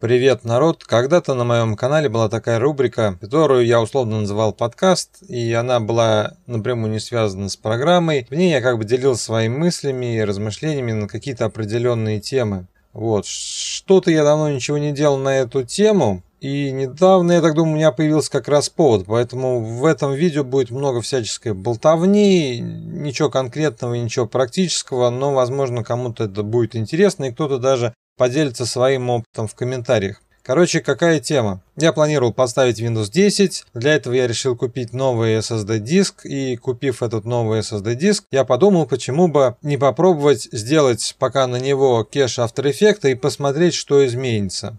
Привет, народ! Когда-то на моем канале была такая рубрика, которую я условно называл подкаст, и она была напрямую не связана с программой. В ней я как бы делился своими мыслями и размышлениями на какие-то определенные темы. Вот, что-то я давно ничего не делал на эту тему, и недавно, я так думаю, у меня появился как раз повод, поэтому в этом видео будет много всяческой болтовни, ничего конкретного, ничего практического, но, возможно, кому-то это будет интересно, и кто-то даже поделится своим опытом в комментариях. Короче, какая тема? Я планировал поставить Windows 10, для этого я решил купить новый SSD диск, и купив этот новый SSD диск, я подумал, почему бы не попробовать сделать пока на него кеш After Effects и посмотреть, что изменится.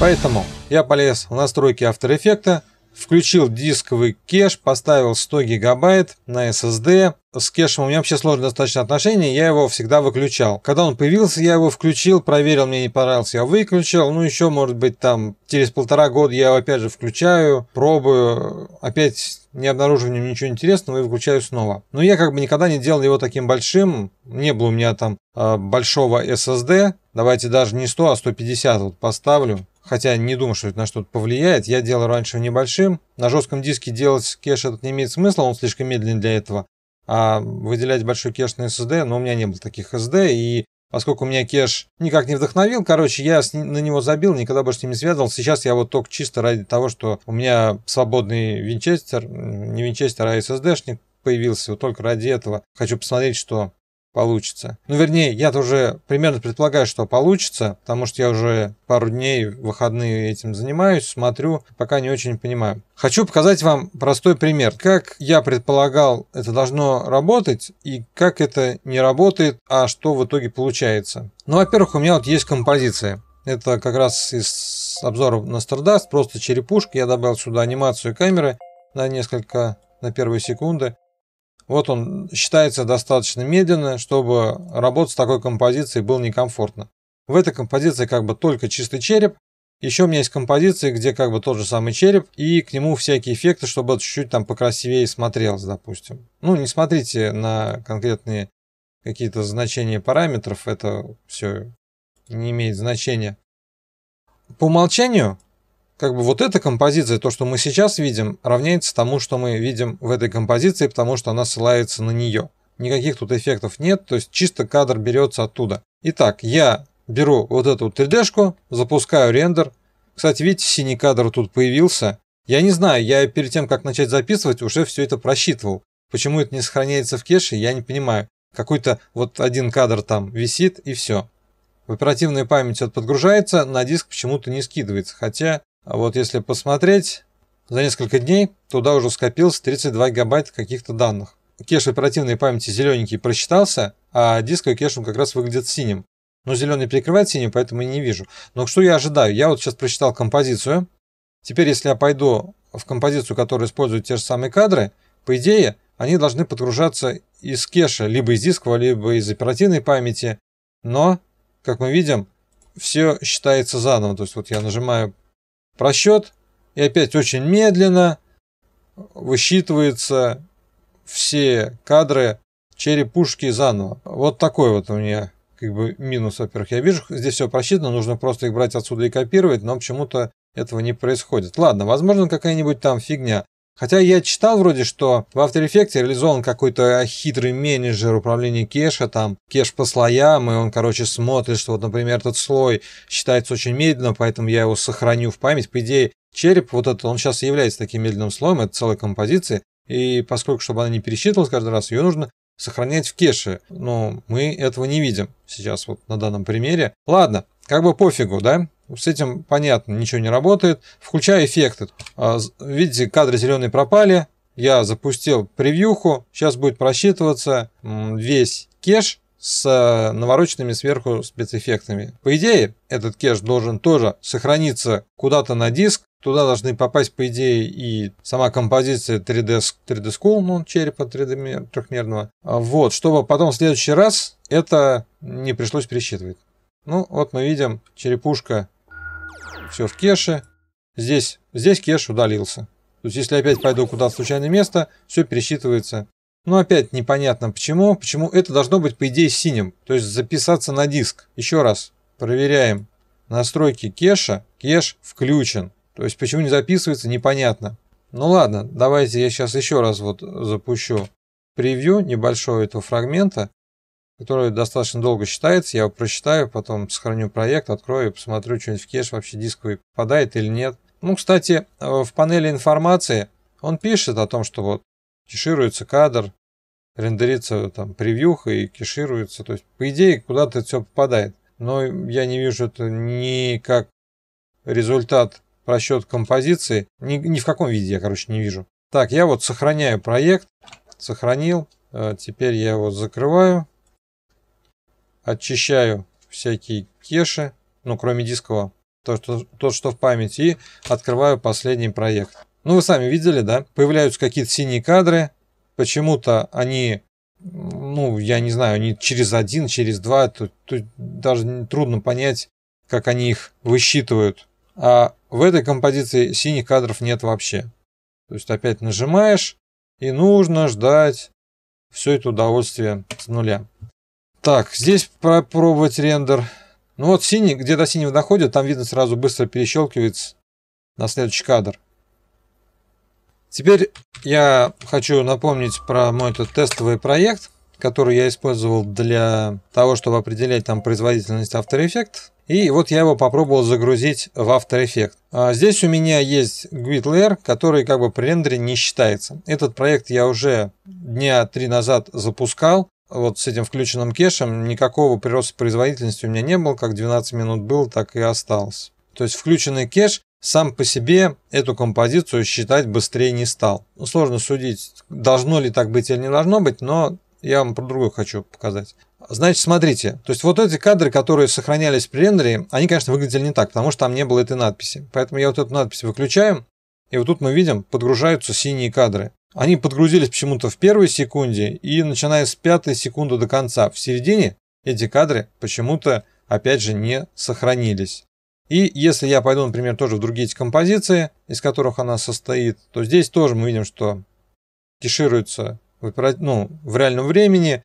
Поэтому я полез в настройки After Effects, включил дисковый кеш, поставил 100 гигабайт на SSD. С кешем у меня вообще сложное достаточно отношение, я его всегда выключал. Когда он появился, я его включил, проверил, мне не понравился, я выключил. Ну, еще, может быть, там через полтора года я его опять же включаю, пробую, опять не обнаружив в ничего интересного и выключаю снова. Но я как бы никогда не делал его таким большим, не было у меня там а, большого SSD, давайте даже не 100, а 150 вот поставлю, хотя не думаю, что это на что-то повлияет. Я делал раньше небольшим. На жестком диске делать кэш этот не имеет смысла, он слишком медленный для этого. А выделять большой кэш на SSD, но ну, у меня не было таких SSD, и поскольку у меня кэш никак не вдохновил, короче, я на него забил, никогда больше с ним не связывал. Сейчас я вот только чисто ради того, что у меня свободный винчестер, не винчестер, а SSD-шник появился, вот только ради этого хочу посмотреть, что получится. Ну, вернее, я тоже примерно предполагаю, что получится, потому что я уже пару дней выходные этим занимаюсь, смотрю, пока не очень понимаю. Хочу показать вам простой пример, как я предполагал, это должно работать, и как это не работает, а что в итоге получается. Ну, во-первых, у меня вот есть композиция. Это как раз из обзора на Stardust, просто черепушка. Я добавил сюда анимацию камеры на несколько, на первые секунды. Вот он считается достаточно медленно, чтобы работать с такой композицией было некомфортно. В этой композиции как бы только чистый череп. Еще у меня есть композиции, где как бы тот же самый череп, и к нему всякие эффекты, чтобы это чуть-чуть там покрасивее смотрелось, допустим. Ну, не смотрите на конкретные какие-то значения параметров, это все не имеет значения. По умолчанию как бы вот эта композиция, то, что мы сейчас видим, равняется тому, что мы видим в этой композиции, потому что она ссылается на нее. Никаких тут эффектов нет, то есть чисто кадр берется оттуда. Итак, я беру вот эту 3D-шку, запускаю рендер. Кстати, видите, синий кадр тут появился. Я не знаю, я перед тем, как начать записывать, уже все это просчитывал. Почему это не сохраняется в кеше, я не понимаю. Какой-то вот один кадр там висит и все. В оперативной памяти это подгружается, на диск почему-то не скидывается, хотя а вот если посмотреть, за несколько дней туда уже скопилось 32 гигабайта каких-то данных. Кеш оперативной памяти зелененький просчитался, а дисковый кеш он как раз выглядит синим. Но ну, зеленый перекрывает синим, поэтому я не вижу. Но что я ожидаю? Я вот сейчас прочитал композицию. Теперь, если я пойду в композицию, которая использует те же самые кадры, по идее, они должны подгружаться из кеша, либо из дискового, либо из оперативной памяти. Но, как мы видим, все считается заново. То есть вот я нажимаю просчет, и опять очень медленно высчитываются все кадры черепушки заново. Вот такой вот у меня как бы минус, во-первых. Я вижу, здесь все просчитано, нужно просто их брать отсюда и копировать, но почему-то этого не происходит. Ладно, возможно, какая-нибудь там фигня. Хотя я читал вроде, что в After Effects реализован какой-то хитрый менеджер управления кеша, там кеш по слоям, и он, короче, смотрит, что вот, например, этот слой считается очень медленно, поэтому я его сохраню в память. По идее, череп вот этот, он сейчас является таким медленным слоем, это целая композиция, и поскольку, чтобы она не пересчитывалась каждый раз, ее нужно сохранять в кеше. Но мы этого не видим сейчас вот на данном примере. Ладно, как бы пофигу, да? С этим понятно, ничего не работает. Включаю эффекты. А, видите, кадры зеленые пропали. Я запустил превьюху. Сейчас будет просчитываться весь кеш с э, навороченными сверху спецэффектами. По идее, этот кеш должен тоже сохраниться куда-то на диск. Туда должны попасть, по идее, и сама композиция 3D, 3D School, ну, черепа 3D, трехмерного. А, вот, чтобы потом в следующий раз это не пришлось пересчитывать. Ну, вот мы видим черепушка все в кеше. Здесь, здесь кеш удалился. То есть, если опять пойду куда-то случайное место, все пересчитывается. Но опять непонятно почему. Почему это должно быть, по идее, синим. То есть, записаться на диск. Еще раз проверяем настройки кеша. Кеш включен. То есть, почему не записывается, непонятно. Ну ладно, давайте я сейчас еще раз вот запущу превью небольшого этого фрагмента который достаточно долго считается. Я его прочитаю, потом сохраню проект, открою, посмотрю, что-нибудь в кеш вообще дисковый попадает или нет. Ну, кстати, э, в панели информации он пишет о том, что вот кешируется кадр, рендерится там превьюха и кешируется. То есть, по идее, куда-то все попадает. Но я не вижу это ни как результат расчет композиции. Ни, ни в каком виде я, короче, не вижу. Так, я вот сохраняю проект. Сохранил. Э, теперь я его закрываю. Очищаю всякие кеши, ну, кроме дискового, то, что, то, что в памяти, и открываю последний проект. Ну, вы сами видели, да? Появляются какие-то синие кадры, почему-то они, ну, я не знаю, они через один, через два, тут, тут даже трудно понять, как они их высчитывают. А в этой композиции синих кадров нет вообще. То есть опять нажимаешь, и нужно ждать все это удовольствие с нуля. Так, здесь пробовать рендер. Ну вот синий, где до синего доходит, там видно сразу быстро перещелкивается на следующий кадр. Теперь я хочу напомнить про мой этот тестовый проект, который я использовал для того, чтобы определять там производительность After Effects. И вот я его попробовал загрузить в After Effects. А здесь у меня есть GUID Layer, который как бы при рендере не считается. Этот проект я уже дня три назад запускал вот с этим включенным кешем никакого прироста производительности у меня не было, как 12 минут был, так и осталось. То есть включенный кеш сам по себе эту композицию считать быстрее не стал. Ну, сложно судить, должно ли так быть или не должно быть, но я вам про другое хочу показать. Значит, смотрите, то есть вот эти кадры, которые сохранялись при рендере, они, конечно, выглядели не так, потому что там не было этой надписи. Поэтому я вот эту надпись выключаю, и вот тут мы видим, подгружаются синие кадры. Они подгрузились почему-то в первой секунде и начиная с пятой секунды до конца. В середине эти кадры почему-то, опять же, не сохранились. И если я пойду, например, тоже в другие эти композиции, из которых она состоит, то здесь тоже мы видим, что кешируется в, ну, в реальном времени,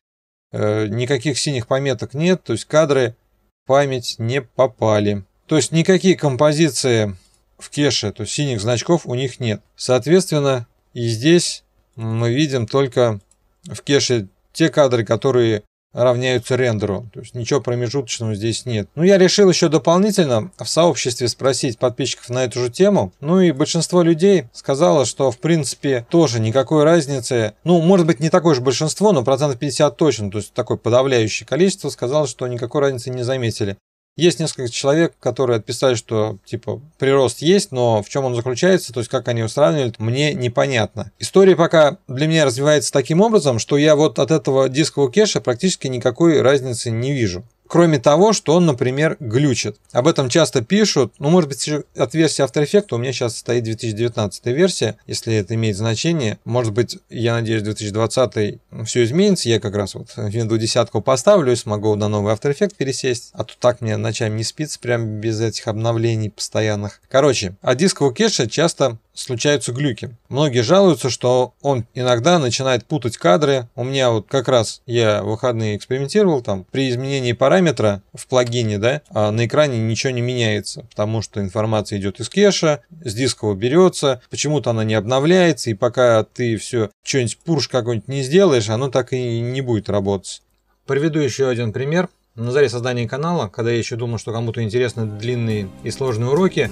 э, никаких синих пометок нет, то есть кадры в память не попали. То есть никакие композиции в кеше, то есть синих значков у них нет. Соответственно, и здесь мы видим только в кеше те кадры, которые равняются рендеру. То есть ничего промежуточного здесь нет. Но ну, я решил еще дополнительно в сообществе спросить подписчиков на эту же тему. Ну и большинство людей сказало, что в принципе тоже никакой разницы. Ну, может быть, не такое же большинство, но процентов 50 точно. То есть такое подавляющее количество сказало, что никакой разницы не заметили. Есть несколько человек, которые отписали, что типа прирост есть, но в чем он заключается, то есть как они его сравнивали, мне непонятно. История пока для меня развивается таким образом, что я вот от этого дискового кэша практически никакой разницы не вижу. Кроме того, что он, например, глючит. Об этом часто пишут. Ну, может быть, от версии After Effects, у меня сейчас стоит 2019 версия, если это имеет значение. Может быть, я надеюсь, 2020 ну, все изменится. Я как раз вот Windows 10 поставлю и смогу на новый After Effects пересесть. А то так мне ночами не спится, прям без этих обновлений постоянных. Короче, от дискового кеша часто случаются глюки. Многие жалуются, что он иногда начинает путать кадры. У меня вот как раз я в выходные экспериментировал там. При изменении параметра в плагине, да, а на экране ничего не меняется, потому что информация идет из кэша, с дискового берется, почему-то она не обновляется, и пока ты все что-нибудь пурш какой-нибудь не сделаешь, оно так и не будет работать. Приведу еще один пример. На заре создания канала, когда я еще думал, что кому-то интересны длинные и сложные уроки,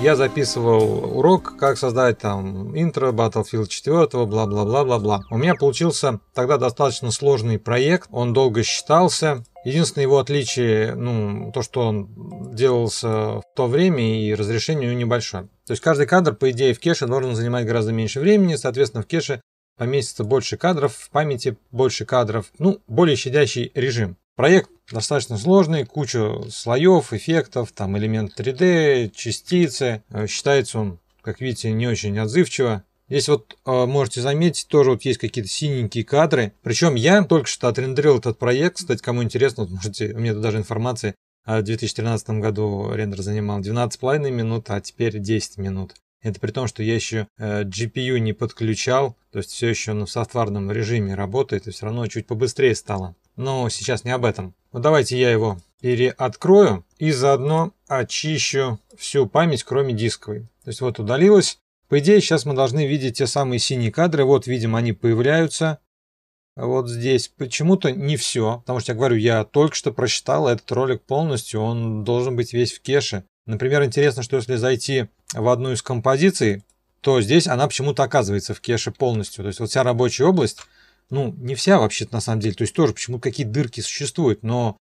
я записывал урок, как создать там интро Battlefield 4, бла-бла-бла-бла-бла. У меня получился тогда достаточно сложный проект, он долго считался, Единственное его отличие, ну, то, что он делался в то время и разрешение у него небольшое. То есть каждый кадр, по идее, в кеше должен занимать гораздо меньше времени, соответственно, в кеше поместится больше кадров, в памяти больше кадров, ну, более щадящий режим. Проект достаточно сложный, куча слоев, эффектов, там элемент 3D, частицы. Э, считается он, как видите, не очень отзывчиво. Здесь вот э, можете заметить, тоже вот есть какие-то синенькие кадры. Причем я только что отрендерил этот проект. Кстати, кому интересно, вот можете, у меня тут даже информация. В 2013 году рендер занимал 12,5 минут, а теперь 10 минут. Это при том, что я еще GPU э, не подключал, то есть все еще он ну, в софтварном режиме работает и все равно чуть побыстрее стало. Но сейчас не об этом. Вот давайте я его переоткрою и заодно очищу всю память, кроме дисковой. То есть вот удалилось. По идее, сейчас мы должны видеть те самые синие кадры. Вот, видим, они появляются вот здесь. Почему-то не все, потому что я говорю, я только что прочитал этот ролик полностью, он должен быть весь в кеше. Например, интересно, что если зайти в одну из композиций, то здесь она почему-то оказывается в кеше полностью. То есть вот вся рабочая область, ну, не вся вообще на самом деле, то есть тоже почему-то какие-то дырки существуют, но,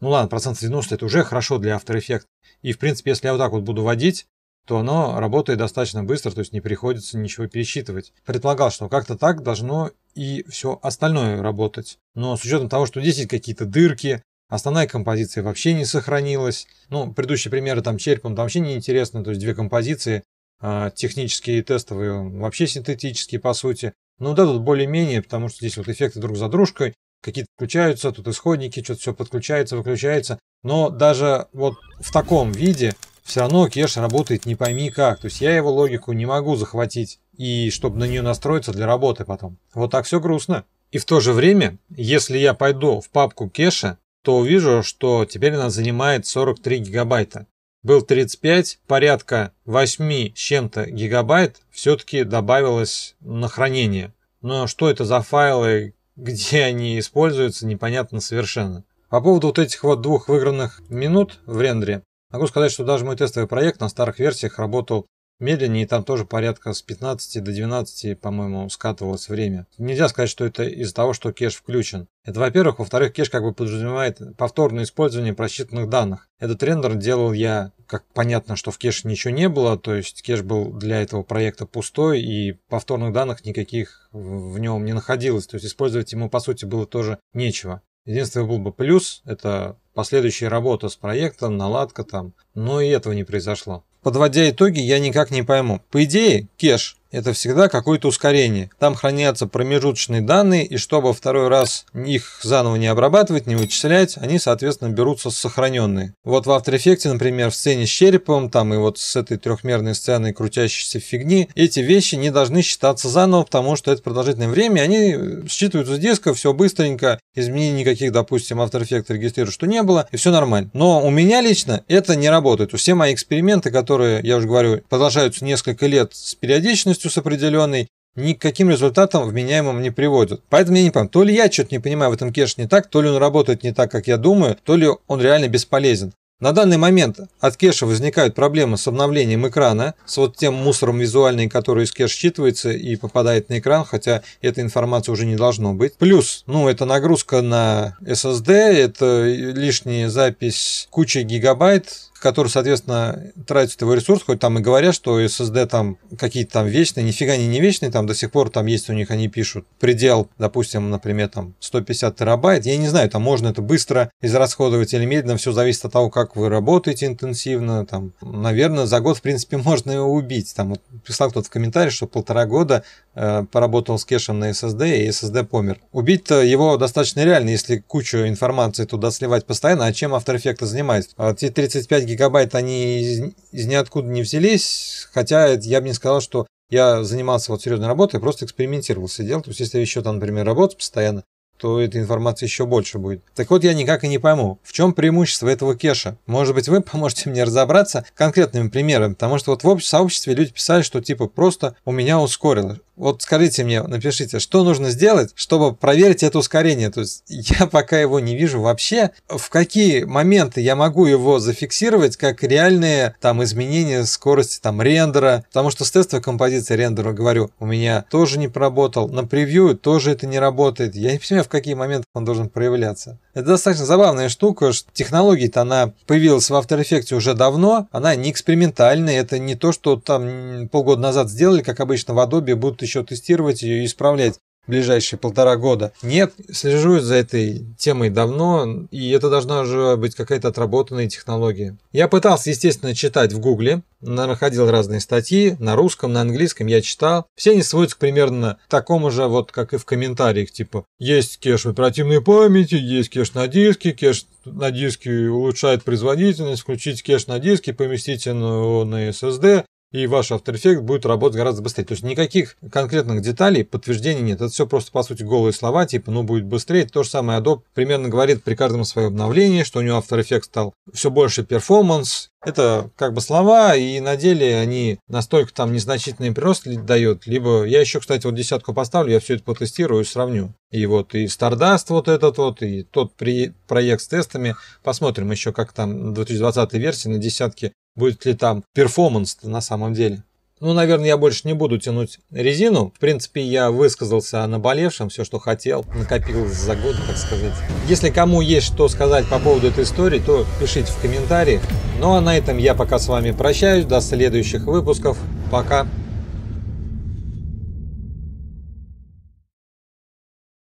ну ладно, процент 90 это уже хорошо для After Effects. И, в принципе, если я вот так вот буду водить, то оно работает достаточно быстро, то есть не приходится ничего пересчитывать. Предполагал, что как-то так должно и все остальное работать. Но с учетом того, что здесь есть какие-то дырки, основная композиция вообще не сохранилась. Ну, предыдущие примеры, там череп, он там вообще неинтересно, то есть две композиции, а, технические и тестовые, вообще синтетические по сути. Ну да, тут более-менее, потому что здесь вот эффекты друг за дружкой, какие-то включаются, тут исходники, что-то все подключается, выключается. Но даже вот в таком виде все равно кеш работает не пойми как. То есть я его логику не могу захватить, и чтобы на нее настроиться для работы потом. Вот так все грустно. И в то же время, если я пойду в папку кеша, то увижу, что теперь она занимает 43 гигабайта был 35, порядка 8 с чем-то гигабайт все-таки добавилось на хранение. Но что это за файлы, где они используются, непонятно совершенно. По поводу вот этих вот двух выигранных минут в рендере, могу сказать, что даже мой тестовый проект на старых версиях работал медленнее, там тоже порядка с 15 до 12, по-моему, скатывалось время. Нельзя сказать, что это из-за того, что кеш включен. Это во-первых. Во-вторых, кеш как бы подразумевает повторное использование просчитанных данных. Этот рендер делал я, как понятно, что в кеше ничего не было, то есть кеш был для этого проекта пустой, и повторных данных никаких в нем не находилось. То есть использовать ему, по сути, было тоже нечего. Единственное был бы плюс, это последующая работа с проектом, наладка там, но и этого не произошло. Подводя итоги, я никак не пойму. По идее, кеш это всегда какое-то ускорение. Там хранятся промежуточные данные, и чтобы второй раз их заново не обрабатывать, не вычислять, они, соответственно, берутся сохраненные. Вот в After Effects, например, в сцене с черепом, там и вот с этой трехмерной сценой крутящейся фигни, эти вещи не должны считаться заново, потому что это продолжительное время, они э, считываются с диска, все быстренько, изменений никаких, допустим, After Effects регистрируют, что не было, и все нормально. Но у меня лично это не работает. Все мои эксперименты, которые, я уже говорю, продолжаются несколько лет с периодичностью, с определенной, ни к каким результатам вменяемым не приводят. Поэтому я не понимаю, то ли я что-то не понимаю в этом кеш не так, то ли он работает не так, как я думаю, то ли он реально бесполезен. На данный момент от кеша возникают проблемы с обновлением экрана, с вот тем мусором визуальным, который из кеша считывается и попадает на экран, хотя этой информации уже не должно быть. Плюс, ну, это нагрузка на SSD, это лишняя запись кучи гигабайт, который, соответственно, тратит его ресурс, хоть там и говорят, что SSD там какие-то там вечные, нифига не не вечные, там до сих пор там есть у них, они пишут, предел, допустим, например, там 150 терабайт, я не знаю, там можно это быстро израсходовать или медленно, все зависит от того, как вы работаете интенсивно, там, наверное, за год, в принципе, можно его убить, там, вот писал кто-то в комментариях, что полтора года Э, поработал с кэшем на SSD, и SSD помер. Убить-то его достаточно реально, если кучу информации туда сливать постоянно, а чем After Effects занимается? А те 35 гигабайт, они из, из ниоткуда не взялись, хотя я бы не сказал, что я занимался вот серьезной работой, просто экспериментировал, сидел. То есть, если еще там, например, работать постоянно, то этой информации еще больше будет. Так вот, я никак и не пойму, в чем преимущество этого кеша? Может быть, вы поможете мне разобраться конкретными примерами, потому что вот в сообществе люди писали, что типа просто у меня ускорилось. Вот скажите мне, напишите, что нужно сделать, чтобы проверить это ускорение? То есть я пока его не вижу вообще. В какие моменты я могу его зафиксировать как реальные там изменения скорости там рендера? Потому что с тестовой композиции рендера, говорю, у меня тоже не проработал. На превью тоже это не работает. Я не понимаю, в какие моменты он должен проявляться. Это достаточно забавная штука. что Технология-то она появилась в After Effects уже давно. Она не экспериментальная. Это не то, что там полгода назад сделали, как обычно в Adobe, будут еще тестировать ее и исправлять в ближайшие полтора года. Нет, слежу за этой темой давно, и это должна уже быть какая-то отработанная технология. Я пытался, естественно, читать в Гугле, находил разные статьи на русском, на английском, я читал. Все они сводятся к примерно такому же, вот как и в комментариях, типа есть кеш в оперативной памяти, есть кеш на диске, кеш на диске улучшает производительность, включить кеш на диске, поместить его на SSD, и ваш After Effects будет работать гораздо быстрее. То есть никаких конкретных деталей, подтверждений нет. Это все просто, по сути, голые слова, типа, ну, будет быстрее. То же самое Adobe примерно говорит при каждом своем обновлении, что у него After Effects стал все больше перформанс, это как бы слова, и на деле они настолько там незначительный прирост дают, либо я еще, кстати, вот десятку поставлю, я все это потестирую и сравню. И вот и Stardust вот этот вот, и тот при, проект с тестами. Посмотрим еще, как там 2020 версии на десятке, будет ли там перформанс на самом деле. Ну, наверное, я больше не буду тянуть резину. В принципе, я высказался о наболевшем, все, что хотел, накопил за год, так сказать. Если кому есть что сказать по поводу этой истории, то пишите в комментариях. Ну, а на этом я пока с вами прощаюсь. До следующих выпусков. Пока.